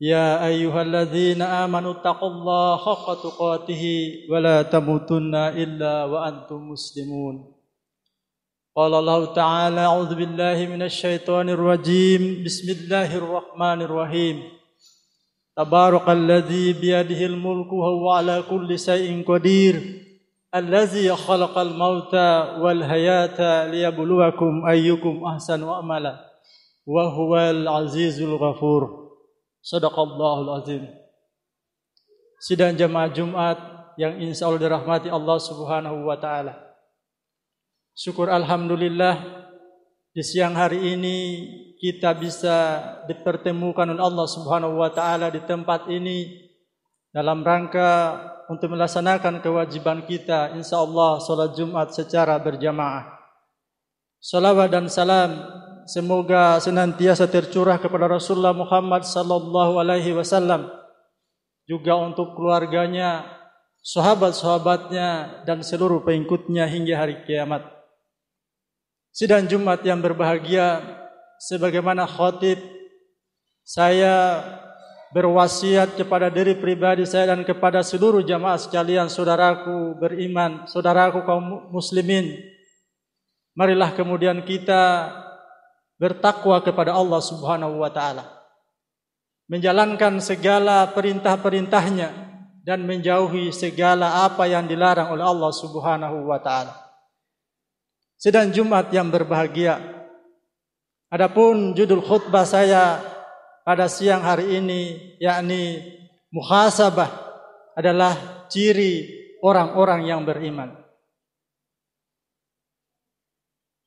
يا أيها الذين آمنوا اتقوا الله حق تقاته ولا تموتن إلا وأنتم مسلمون قال الله تعالى أعوذ بالله من الشيطان الرجيم بسم الله الرحمن الرحيم تبارك الذي بيده الملك وهو على كل شيء قدير الذي خلق الموت والحياة ليبلوكم أيكم أحسن عملا وهو العزيز الغفور Sadaqallahul azim. Sidang jemaah Jumat yang insya Allah dirahmati Allah Subhanahu wa taala. Syukur alhamdulillah di siang hari ini kita bisa dipertemukan oleh Allah Subhanahu wa taala di tempat ini dalam rangka untuk melaksanakan kewajiban kita insya Allah salat Jumat secara berjamaah. Salawat dan salam semoga senantiasa tercurah kepada Rasulullah Muhammad sallallahu alaihi wasallam juga untuk keluarganya, sahabat-sahabatnya dan seluruh pengikutnya hingga hari kiamat. Sidang Jumat yang berbahagia sebagaimana khatib saya berwasiat kepada diri pribadi saya dan kepada seluruh jamaah sekalian, saudaraku beriman, saudaraku kaum muslimin. Marilah kemudian kita bertakwa kepada Allah Subhanahu wa taala. Menjalankan segala perintah-perintahnya dan menjauhi segala apa yang dilarang oleh Allah Subhanahu wa taala. Sedang Jumat yang berbahagia. Adapun judul khutbah saya pada siang hari ini yakni muhasabah adalah ciri orang-orang yang beriman.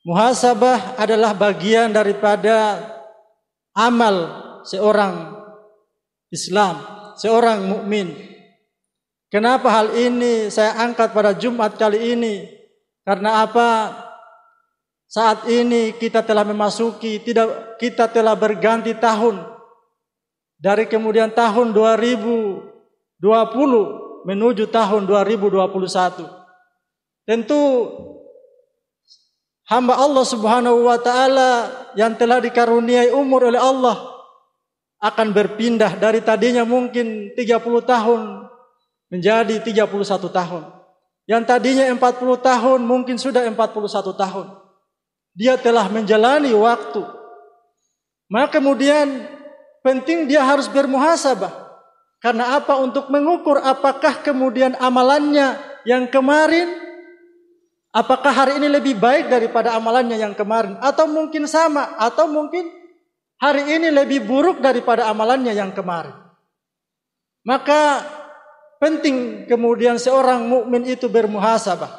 Muhasabah adalah bagian daripada amal seorang Islam, seorang mukmin. Kenapa hal ini saya angkat pada Jumat kali ini? Karena apa? Saat ini kita telah memasuki tidak kita telah berganti tahun dari kemudian tahun 2020 menuju tahun 2021. Tentu hamba Allah Subhanahu wa taala yang telah dikaruniai umur oleh Allah akan berpindah dari tadinya mungkin 30 tahun menjadi 31 tahun. Yang tadinya 40 tahun mungkin sudah 41 tahun. Dia telah menjalani waktu. Maka kemudian penting dia harus bermuhasabah. Karena apa? Untuk mengukur apakah kemudian amalannya yang kemarin Apakah hari ini lebih baik daripada amalannya yang kemarin? Atau mungkin sama? Atau mungkin hari ini lebih buruk daripada amalannya yang kemarin? Maka penting kemudian seorang mukmin itu bermuhasabah.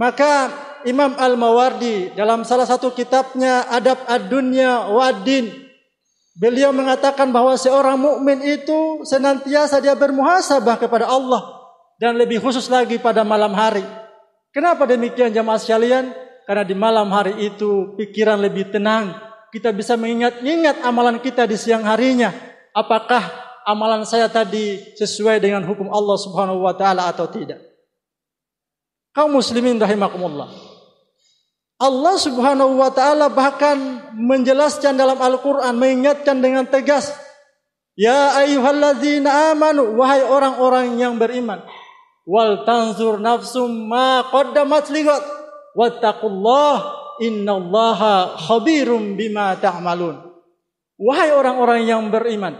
Maka Imam Al-Mawardi dalam salah satu kitabnya Adab Ad-Dunya Wadin beliau mengatakan bahwa seorang mukmin itu senantiasa dia bermuhasabah kepada Allah dan lebih khusus lagi pada malam hari. Kenapa demikian jemaah sekalian? Karena di malam hari itu pikiran lebih tenang. Kita bisa mengingat-ingat amalan kita di siang harinya. Apakah amalan saya tadi sesuai dengan hukum Allah Subhanahu wa taala atau tidak? Kaum muslimin rahimakumullah. Allah Subhanahu wa taala bahkan menjelaskan dalam Al-Qur'an mengingatkan dengan tegas, "Ya ayyuhalladzina amanu, wahai orang-orang yang beriman." Wal tanzur nafsum ma qaddamat ligat. Wattaqullah innallaha khabirum bima ta'malun. Wahai orang-orang yang beriman,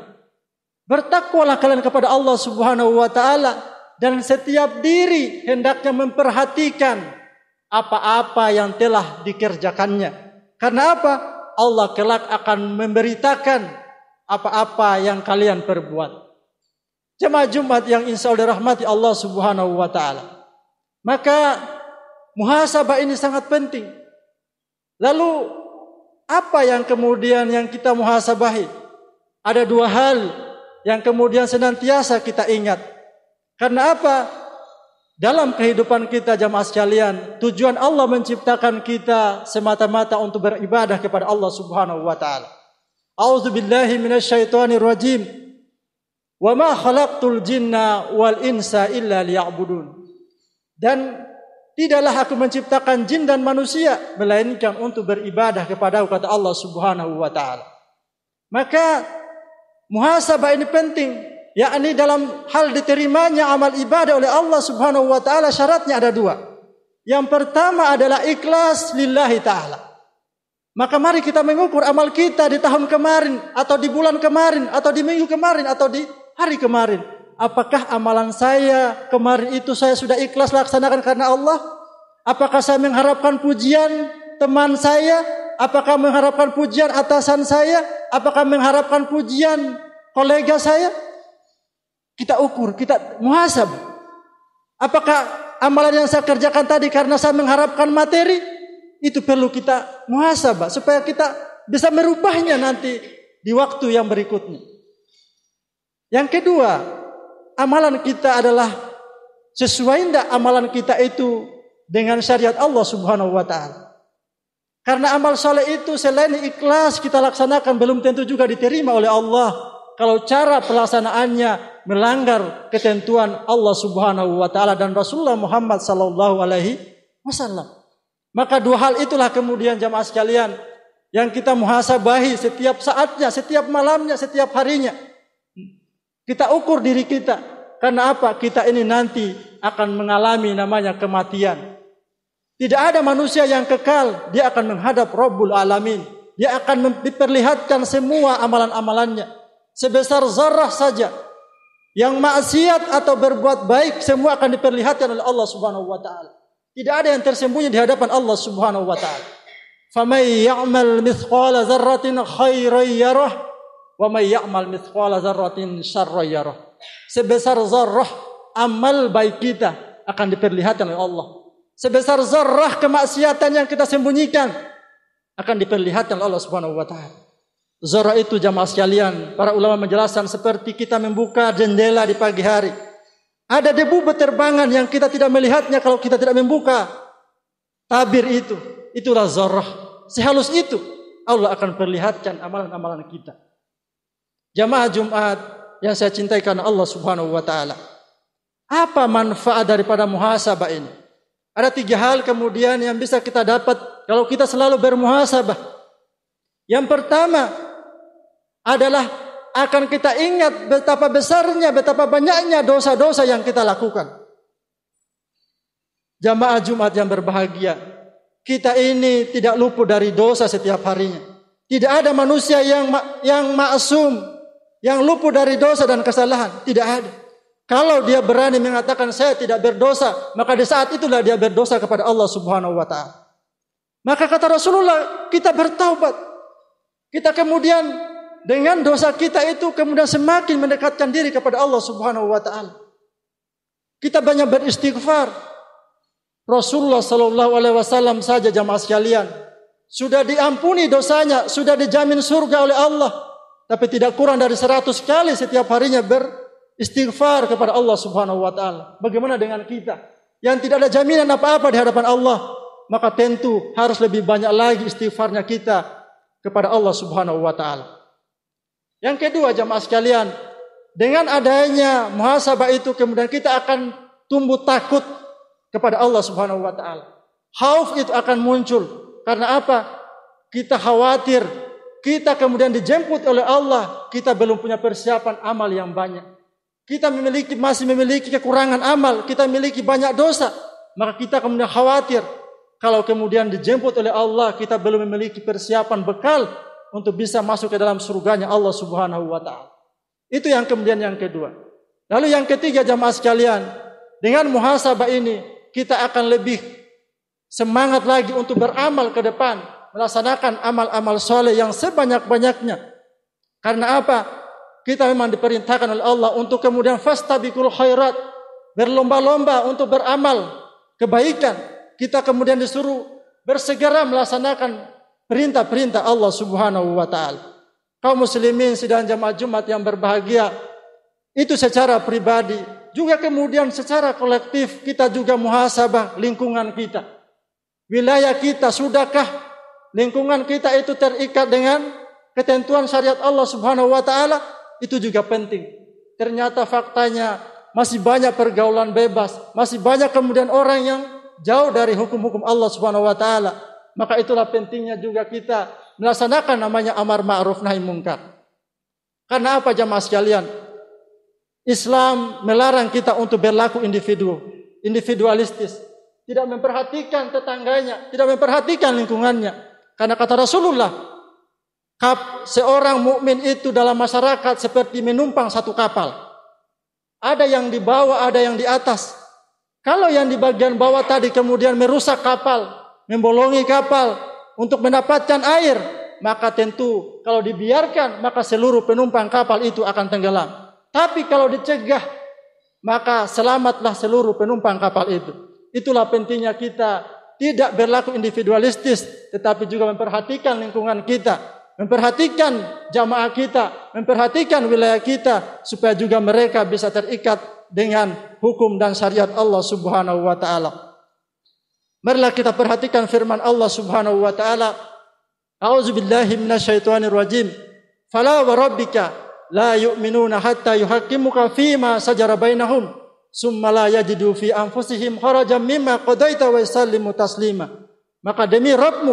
bertakwalah kalian kepada Allah Subhanahu wa taala dan setiap diri hendaknya memperhatikan apa-apa yang telah dikerjakannya. Karena apa? Allah kelak akan memberitakan apa-apa yang kalian perbuat. Jemaah Jumat yang insya Allah dirahmati Allah subhanahu wa ta'ala. Maka muhasabah ini sangat penting. Lalu apa yang kemudian yang kita muhasabahi? Ada dua hal yang kemudian senantiasa kita ingat. Karena apa? Dalam kehidupan kita jamaah sekalian, tujuan Allah menciptakan kita semata-mata untuk beribadah kepada Allah Subhanahu wa taala. A'udzubillahi minasyaitonirrajim. rajim. Wa ma khalaqtul jinna wal insa illa liya'budun. Dan tidaklah aku menciptakan jin dan manusia melainkan untuk beribadah kepada kata Allah Subhanahu wa taala. Maka muhasabah ini penting, yakni dalam hal diterimanya amal ibadah oleh Allah Subhanahu wa taala syaratnya ada dua. Yang pertama adalah ikhlas lillahi taala. Maka mari kita mengukur amal kita di tahun kemarin atau di bulan kemarin atau di minggu kemarin atau di hari kemarin. Apakah amalan saya kemarin itu saya sudah ikhlas laksanakan karena Allah? Apakah saya mengharapkan pujian teman saya? Apakah mengharapkan pujian atasan saya? Apakah mengharapkan pujian kolega saya? Kita ukur, kita muhasab. Apakah amalan yang saya kerjakan tadi karena saya mengharapkan materi? Itu perlu kita muhasabah supaya kita bisa merubahnya nanti di waktu yang berikutnya. Yang kedua, amalan kita adalah sesuai tidak amalan kita itu dengan syariat Allah Subhanahu wa taala. Karena amal soleh itu selain ikhlas kita laksanakan belum tentu juga diterima oleh Allah kalau cara pelaksanaannya melanggar ketentuan Allah Subhanahu wa taala dan Rasulullah Muhammad sallallahu alaihi wasallam. Maka dua hal itulah kemudian jamaah sekalian yang kita muhasabahi setiap saatnya, setiap malamnya, setiap harinya. Kita ukur diri kita. Karena apa? Kita ini nanti akan mengalami namanya kematian. Tidak ada manusia yang kekal. Dia akan menghadap Rabbul Alamin. Dia akan diperlihatkan semua amalan-amalannya. Sebesar zarah saja. Yang maksiat atau berbuat baik semua akan diperlihatkan oleh Allah Subhanahu wa taala. Tidak ada yang tersembunyi di hadapan Allah Subhanahu wa taala. فَمَنْ يَعْمَلْ مِثْقَالَ ذَرَّةٍ خَيْرًا يَرَهُ Wa may ya'mal mithqala dzarratin syarra yarah. Sebesar zarrah amal baik kita akan diperlihatkan oleh Allah. Sebesar zarrah kemaksiatan yang kita sembunyikan akan diperlihatkan oleh Allah Subhanahu wa taala. Zarrah itu jamaah sekalian, para ulama menjelaskan seperti kita membuka jendela di pagi hari. Ada debu beterbangan yang kita tidak melihatnya kalau kita tidak membuka. Tabir itu, itulah zarrah. Sehalus itu Allah akan perlihatkan amalan-amalan kita. Jamaah Jumat yang saya cintai karena Allah Subhanahu wa taala. Apa manfaat daripada muhasabah ini? Ada tiga hal kemudian yang bisa kita dapat kalau kita selalu bermuhasabah. Yang pertama adalah akan kita ingat betapa besarnya, betapa banyaknya dosa-dosa yang kita lakukan. Jamaah Jumat yang berbahagia, kita ini tidak luput dari dosa setiap harinya. Tidak ada manusia yang yang maksum yang luput dari dosa dan kesalahan. Tidak ada. Kalau dia berani mengatakan saya tidak berdosa, maka di saat itulah dia berdosa kepada Allah Subhanahu wa taala. Maka kata Rasulullah, kita bertaubat. Kita kemudian dengan dosa kita itu kemudian semakin mendekatkan diri kepada Allah Subhanahu wa taala. Kita banyak beristighfar. Rasulullah sallallahu alaihi wasallam saja jamaah sekalian sudah diampuni dosanya, sudah dijamin surga oleh Allah tapi tidak kurang dari seratus kali setiap harinya beristighfar kepada Allah Subhanahu wa taala. Bagaimana dengan kita yang tidak ada jaminan apa-apa di hadapan Allah? Maka tentu harus lebih banyak lagi istighfarnya kita kepada Allah Subhanahu wa taala. Yang kedua jamaah sekalian, dengan adanya muhasabah itu kemudian kita akan tumbuh takut kepada Allah Subhanahu wa taala. Khauf itu akan muncul karena apa? Kita khawatir kita kemudian dijemput oleh Allah, kita belum punya persiapan amal yang banyak. Kita memiliki masih memiliki kekurangan amal, kita memiliki banyak dosa, maka kita kemudian khawatir kalau kemudian dijemput oleh Allah, kita belum memiliki persiapan bekal untuk bisa masuk ke dalam surganya Allah Subhanahu wa taala. Itu yang kemudian yang kedua. Lalu yang ketiga jamaah sekalian, dengan muhasabah ini kita akan lebih semangat lagi untuk beramal ke depan melaksanakan amal-amal soleh yang sebanyak-banyaknya. Karena apa? Kita memang diperintahkan oleh Allah untuk kemudian fastabiqul khairat, berlomba-lomba untuk beramal kebaikan. Kita kemudian disuruh bersegera melaksanakan perintah-perintah Allah Subhanahu wa taala. Kaum muslimin sidang jamaah Jumat yang berbahagia, itu secara pribadi, juga kemudian secara kolektif kita juga muhasabah lingkungan kita. Wilayah kita sudahkah lingkungan kita itu terikat dengan ketentuan syariat Allah Subhanahu wa taala, itu juga penting. Ternyata faktanya masih banyak pergaulan bebas, masih banyak kemudian orang yang jauh dari hukum-hukum Allah Subhanahu wa taala. Maka itulah pentingnya juga kita melaksanakan namanya amar ma'ruf nahi mungkar. Karena apa jamaah sekalian? Islam melarang kita untuk berlaku individu, individualistis, tidak memperhatikan tetangganya, tidak memperhatikan lingkungannya. Karena kata Rasulullah, kap, seorang mukmin itu dalam masyarakat seperti menumpang satu kapal. Ada yang di bawah, ada yang di atas. Kalau yang di bagian bawah tadi kemudian merusak kapal, membolongi kapal untuk mendapatkan air, maka tentu kalau dibiarkan, maka seluruh penumpang kapal itu akan tenggelam. Tapi kalau dicegah, maka selamatlah seluruh penumpang kapal itu. Itulah pentingnya kita tidak berlaku individualistis, tetapi juga memperhatikan lingkungan kita, memperhatikan jamaah kita, memperhatikan wilayah kita, supaya juga mereka bisa terikat dengan hukum dan syariat Allah Subhanahu wa Ta'ala. Marilah kita perhatikan firman Allah Subhanahu wa Ta'ala. A'udzubillahi minasyaitonir rajim. Fala wa rabbika la yu'minuna hatta yuhaqqimuka fima sajara bainahum summala yajidu fi anfusihim harajan mimma qadaita wa yusallimu taslima. Maka demi Rabbmu,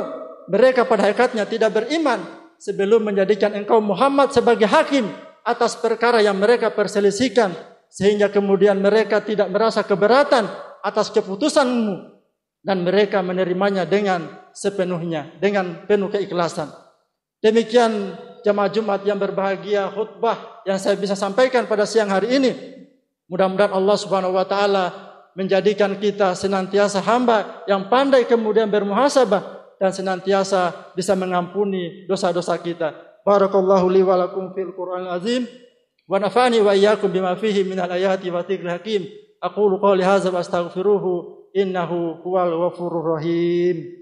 mereka pada hakikatnya tidak beriman sebelum menjadikan engkau Muhammad sebagai hakim atas perkara yang mereka perselisihkan sehingga kemudian mereka tidak merasa keberatan atas keputusanmu dan mereka menerimanya dengan sepenuhnya dengan penuh keikhlasan. Demikian jamaah Jumat yang berbahagia khutbah yang saya bisa sampaikan pada siang hari ini. Mudah-mudahan Allah Subhanahu wa taala menjadikan kita senantiasa hamba yang pandai kemudian bermuhasabah dan senantiasa bisa mengampuni dosa-dosa kita. Barakallahu li wa lakum fil Qur'an azim wa nafani wa iyyakum bima fihi min al-ayati wa dhikril hakim. Aqulu qawli hadza wa astaghfiruhu innahu huwal ghafurur rahim.